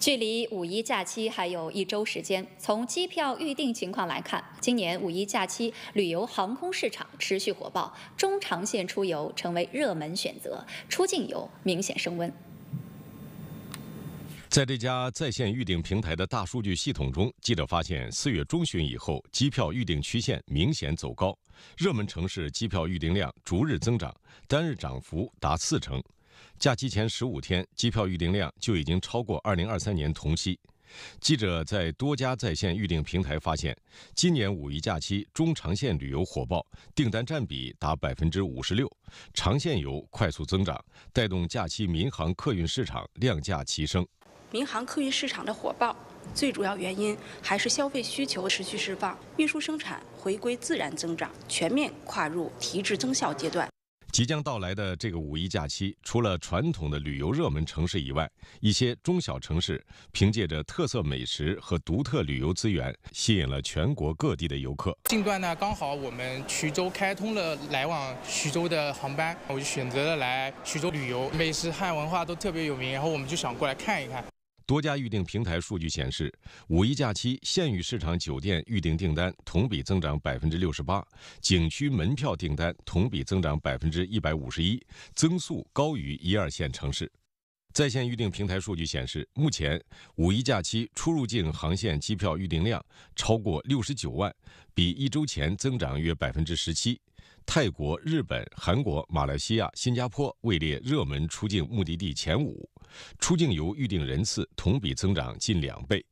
距离五一假期还有一周时间，从机票预订情况来看，今年五一假期旅游航空市场持续火爆，中长线出游成为热门选择，出境游明显升温。在这家在线预订平台的大数据系统中，记者发现四月中旬以后，机票预订曲线明显走高，热门城市机票预订量逐日增长，单日涨幅达四成。假期前十五天，机票预订量就已经超过二零二三年同期。记者在多家在线预订平台发现，今年五一假期中长线旅游火爆，订单占比达百分之五十六，长线游快速增长，带动假期民航客运市场量价齐升。民航客运市场的火爆，最主要原因还是消费需求持续释放，运输生产回归自然增长，全面跨入提质增效阶段。即将到来的这个五一假期，除了传统的旅游热门城市以外，一些中小城市凭借着特色美食和独特旅游资源，吸引了全国各地的游客。近段呢，刚好我们衢州开通了来往徐州的航班，我就选择了来徐州旅游。美食和文化都特别有名，然后我们就想过来看一看。多家预订平台数据显示，五一假期县域市场酒店预订订单同比增长百分之六十八，景区门票订单同比增长百分之一百五十一，增速高于一二线城市。在线预订平台数据显示，目前五一假期出入境航线机票预订量超过六十九万，比一周前增长约百分之十七。泰国、日本、韩国、马来西亚、新加坡位列热门出境目的地前五。出境游预订人次同比增长近两倍。